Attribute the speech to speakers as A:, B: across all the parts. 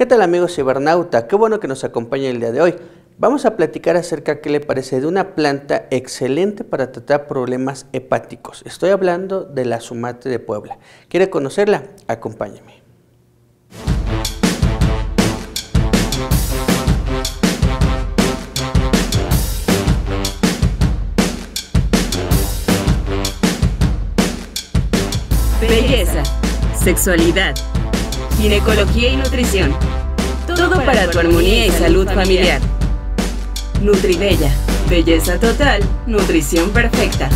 A: ¿Qué tal amigos cibernauta? Qué bueno que nos acompañe el día de hoy. Vamos a platicar acerca, de ¿qué le parece?, de una planta excelente para tratar problemas hepáticos. Estoy hablando de la sumate de Puebla. ¿Quiere conocerla? Acompáñame. Belleza, sexualidad, ginecología y nutrición todo, para tu armonía y salud familiar. Nutribella, belleza total, nutrición perfecta.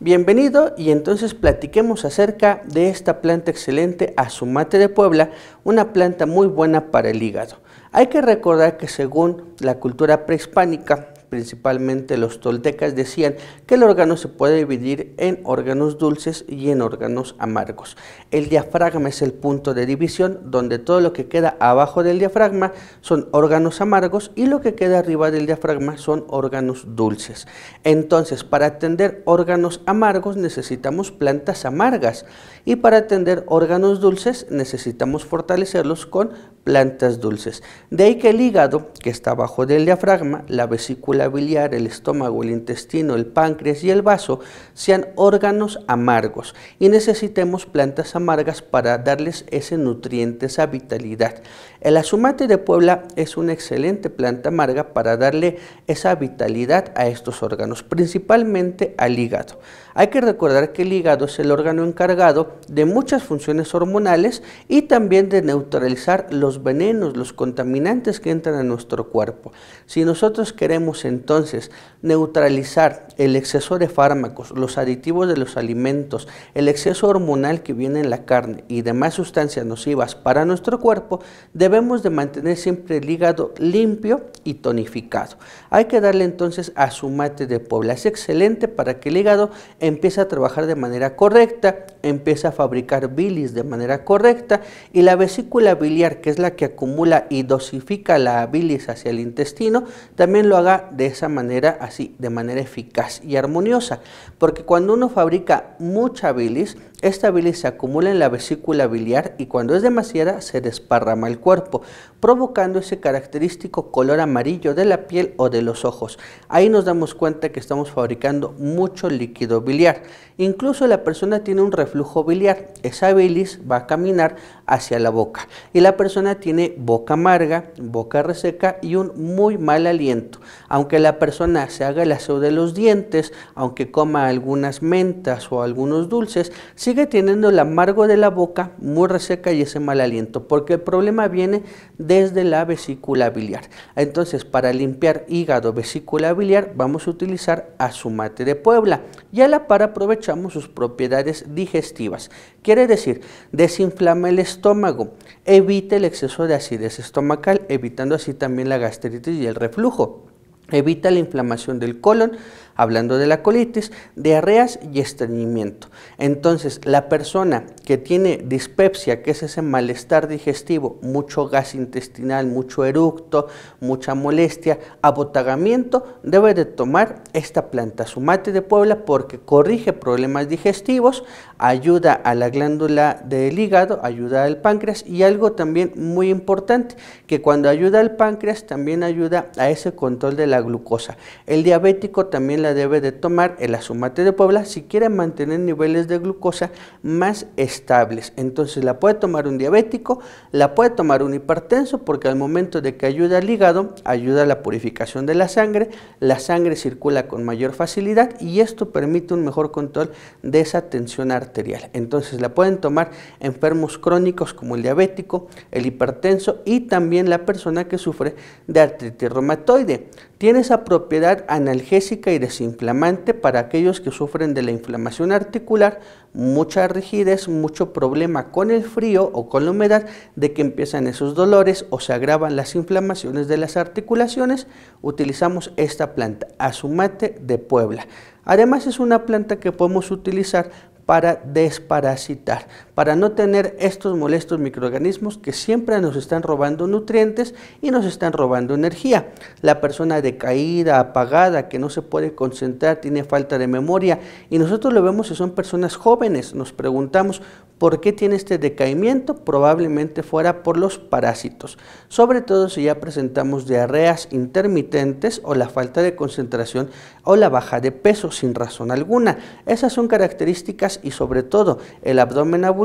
A: Bienvenido y entonces platiquemos acerca de esta planta excelente azumate de Puebla, una planta muy buena para el hígado. Hay que recordar que según la cultura prehispánica, principalmente los toltecas, decían que el órgano se puede dividir en órganos dulces y en órganos amargos. El diafragma es el punto de división donde todo lo que queda abajo del diafragma son órganos amargos y lo que queda arriba del diafragma son órganos dulces. Entonces, para atender órganos amargos necesitamos plantas amargas y para atender órganos dulces necesitamos fortalecerlos con plantas dulces. De ahí que el hígado, que está bajo del diafragma, la vesícula biliar, el estómago, el intestino, el páncreas y el vaso sean órganos amargos y necesitemos plantas amargas para darles ese nutriente, esa vitalidad. El azumate de Puebla es una excelente planta amarga para darle esa vitalidad a estos órganos, principalmente al hígado. Hay que recordar que el hígado es el órgano encargado de muchas funciones hormonales y también de neutralizar los venenos, los contaminantes que entran a nuestro cuerpo. Si nosotros queremos entonces neutralizar el exceso de fármacos, los aditivos de los alimentos, el exceso hormonal que viene en la carne y demás sustancias nocivas para nuestro cuerpo, debemos de mantener siempre el hígado limpio y tonificado. Hay que darle entonces a su mate de Puebla. Es excelente para que el hígado empiece a trabajar de manera correcta, empiece a fabricar bilis de manera correcta y la vesícula biliar, que es la que acumula y dosifica la bilis hacia el intestino, también lo haga de esa manera, así, de manera eficaz y armoniosa. Porque cuando uno fabrica mucha bilis, esta bilis se acumula en la vesícula biliar y cuando es demasiada se desparrama el cuerpo, provocando ese característico color amarillo de la piel o de los ojos. Ahí nos damos cuenta que estamos fabricando mucho líquido biliar. Incluso la persona tiene un reflujo biliar, esa bilis va a caminar hacia la boca y la persona tiene boca amarga, boca reseca y un muy mal aliento. Aunque la persona se haga el aseo de los dientes, aunque coma algunas mentas o algunos dulces, sigue teniendo el amargo de la boca muy reseca y ese mal aliento, porque el problema viene desde la vesícula biliar. Entonces, para limpiar hígado, vesícula biliar, vamos a utilizar azumate de Puebla. Y a la par aprovechamos sus propiedades digestivas. Quiere decir, desinflama el estómago, evita el exceso de acidez estomacal, evitando así también la gastritis y el reflujo. Evita la inflamación del colon, hablando de la colitis, diarreas y estreñimiento. Entonces, la persona que tiene dispepsia, que es ese malestar digestivo, mucho gas intestinal, mucho eructo, mucha molestia, abotagamiento, debe de tomar esta planta sumate de Puebla porque corrige problemas digestivos, ayuda a la glándula del hígado, ayuda al páncreas y algo también muy importante, que cuando ayuda al páncreas también ayuda a ese control de la glucosa. El diabético también la debe de tomar el azumate de Puebla si quiere mantener niveles de glucosa más estables. Entonces la puede tomar un diabético, la puede tomar un hipertenso porque al momento de que ayuda al hígado, ayuda a la purificación de la sangre, la sangre circula con mayor facilidad y esto permite un mejor control de esa tensión arterial. Entonces la pueden tomar enfermos crónicos como el diabético, el hipertenso y también la persona que sufre de artritis reumatoide. Tiene esa propiedad analgésica y desinflamante para aquellos que sufren de la inflamación articular, mucha rigidez, mucho problema con el frío o con la humedad, de que empiezan esos dolores o se agravan las inflamaciones de las articulaciones, utilizamos esta planta, azumate de Puebla. Además es una planta que podemos utilizar para desparasitar para no tener estos molestos microorganismos que siempre nos están robando nutrientes y nos están robando energía. La persona decaída, apagada, que no se puede concentrar, tiene falta de memoria y nosotros lo vemos si son personas jóvenes. Nos preguntamos por qué tiene este decaimiento, probablemente fuera por los parásitos, sobre todo si ya presentamos diarreas intermitentes o la falta de concentración o la baja de peso sin razón alguna. Esas son características y sobre todo el abdomen abultado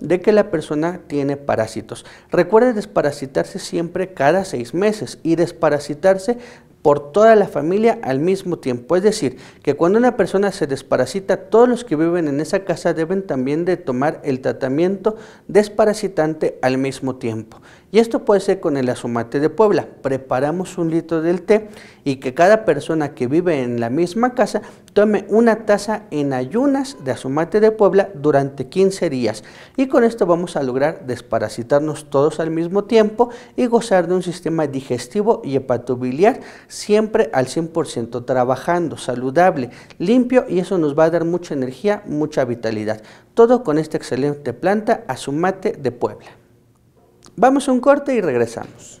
A: de que la persona tiene parásitos. Recuerde desparasitarse siempre cada seis meses y desparasitarse por toda la familia al mismo tiempo. Es decir, que cuando una persona se desparasita, todos los que viven en esa casa deben también de tomar el tratamiento desparasitante al mismo tiempo. Y esto puede ser con el azumate de Puebla. Preparamos un litro del té y que cada persona que vive en la misma casa tome una taza en ayunas de azumate de Puebla durante 15 días y con esto vamos a lograr desparasitarnos todos al mismo tiempo y gozar de un sistema digestivo y hepatobiliar siempre al 100% trabajando, saludable, limpio y eso nos va a dar mucha energía, mucha vitalidad. Todo con esta excelente planta azumate de Puebla. Vamos a un corte y regresamos.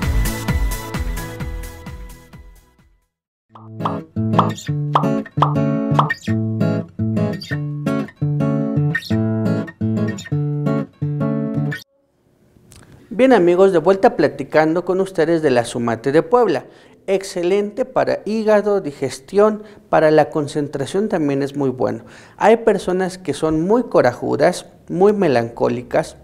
A: Bien amigos, de vuelta platicando con ustedes de la sumate de Puebla. Excelente para hígado, digestión, para la concentración también es muy bueno. Hay personas que son muy corajudas, muy melancólicas,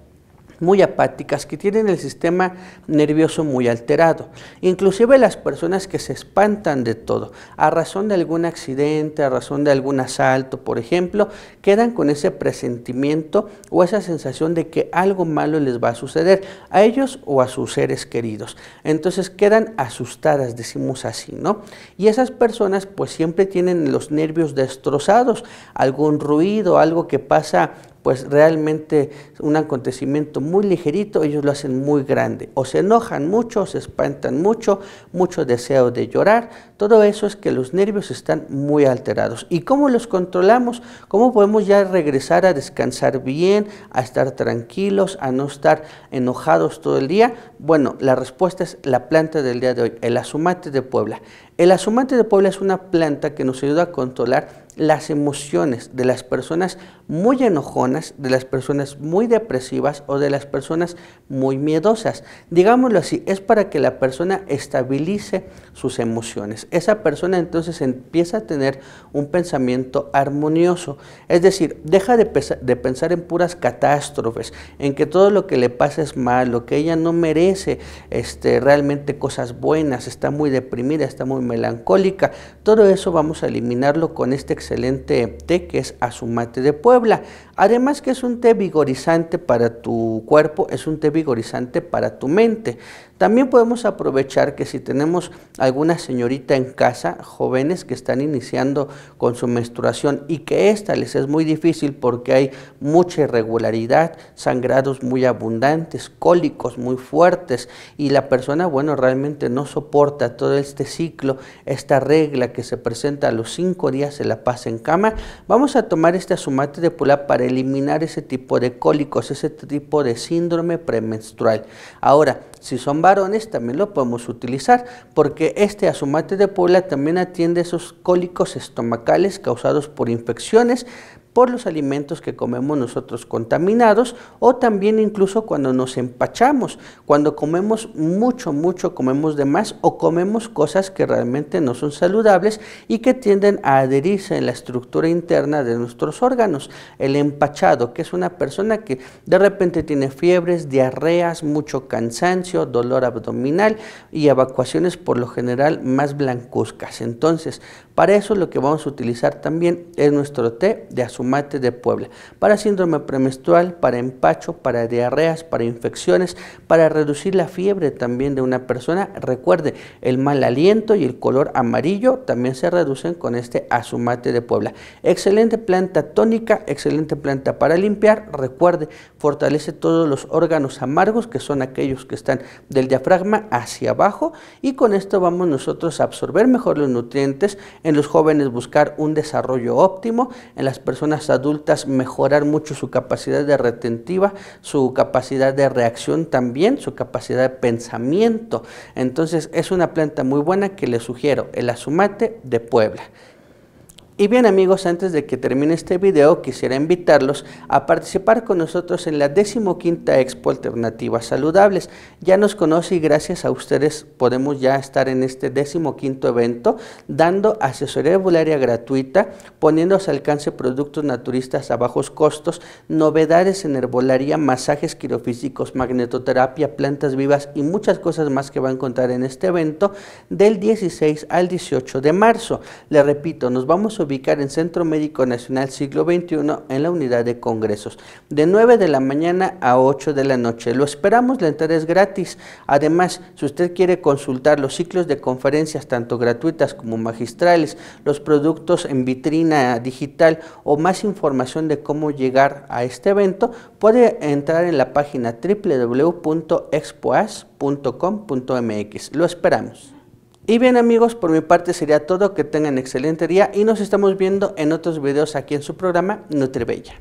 A: muy apáticas, que tienen el sistema nervioso muy alterado. Inclusive las personas que se espantan de todo, a razón de algún accidente, a razón de algún asalto, por ejemplo, quedan con ese presentimiento o esa sensación de que algo malo les va a suceder a ellos o a sus seres queridos. Entonces quedan asustadas, decimos así, ¿no? Y esas personas pues siempre tienen los nervios destrozados, algún ruido, algo que pasa pues realmente un acontecimiento muy ligerito, ellos lo hacen muy grande. O se enojan mucho, o se espantan mucho, mucho deseo de llorar. Todo eso es que los nervios están muy alterados. ¿Y cómo los controlamos? ¿Cómo podemos ya regresar a descansar bien, a estar tranquilos, a no estar enojados todo el día? Bueno, la respuesta es la planta del día de hoy, el azumate de Puebla. El azumate de Puebla es una planta que nos ayuda a controlar las emociones de las personas muy enojonas, de las personas muy depresivas o de las personas muy miedosas. Digámoslo así, es para que la persona estabilice sus emociones. Esa persona entonces empieza a tener un pensamiento armonioso, es decir, deja de, pensar en puras catástrofes, en que todo lo que le pasa es malo, que ella no merece este, realmente cosas buenas, está muy deprimida, está muy melancólica. Todo eso vamos a eliminarlo con este excelente té que es azumate de Puebla. Además que es un té vigorizante para tu cuerpo, es un té vigorizante para tu mente. También podemos aprovechar que si tenemos alguna señorita en casa, jóvenes que están iniciando con su menstruación y que esta les es muy difícil porque hay mucha irregularidad, sangrados muy abundantes, cólicos muy fuertes y la persona, bueno, realmente no soporta todo este ciclo, esta regla que se presenta a los cinco días de la pasa en cama, vamos a tomar este azumate de pula para eliminar ese tipo de cólicos, ese tipo de síndrome premenstrual. Ahora, si son varones también lo podemos utilizar porque este azumate de pula también atiende esos cólicos estomacales causados por infecciones, por los alimentos que comemos nosotros contaminados o también incluso cuando nos empachamos, cuando comemos mucho, mucho, comemos de más o comemos cosas que realmente no son saludables y que tienden a adherirse en la estructura interna de nuestros órganos. El empachado, que es una persona que de repente tiene fiebres, diarreas, mucho cansancio, dolor abdominal y evacuaciones por lo general más blancuzcas. Entonces, para eso lo que vamos a utilizar también es nuestro té de azúcar mate de Puebla, para síndrome premenstrual, para empacho, para diarreas, para infecciones, para reducir la fiebre también de una persona. Recuerde, el mal aliento y el color amarillo también se reducen con este azumate de Puebla. Excelente planta tónica, excelente planta para limpiar. Recuerde, fortalece todos los órganos amargos que son aquellos que están del diafragma hacia abajo y con esto vamos nosotros a absorber mejor los nutrientes, en los jóvenes buscar un desarrollo óptimo, en las personas adultas mejorar mucho su capacidad de retentiva, su capacidad de reacción también, su capacidad de pensamiento. Entonces es una planta muy buena que les sugiero, el azumate de Puebla. Y bien amigos, antes de que termine este video, quisiera invitarlos a participar con nosotros en la decimoquinta Expo Alternativas Saludables. Ya nos conoce y gracias a ustedes podemos ya estar en este decimoquinto evento, dando asesoría herbolaria gratuita, poniendo a alcance productos naturistas a bajos costos, novedades en herbolaria, masajes quirofísicos, magnetoterapia, plantas vivas y muchas cosas más que va a encontrar en este evento del 16 al 18 de marzo. Le repito, nos vamos a ubicar en Centro Médico Nacional Siglo XXI en la unidad de congresos, de 9 de la mañana a 8 de la noche. Lo esperamos, la entrada es gratis. Además, si usted quiere consultar los ciclos de conferencias, tanto gratuitas como magistrales, los productos en vitrina digital o más información de cómo llegar a este evento, puede entrar en la página www.expoas.com.mx. Lo esperamos. Y bien amigos, por mi parte sería todo, que tengan excelente día y nos estamos viendo en otros videos aquí en su programa NutriBella.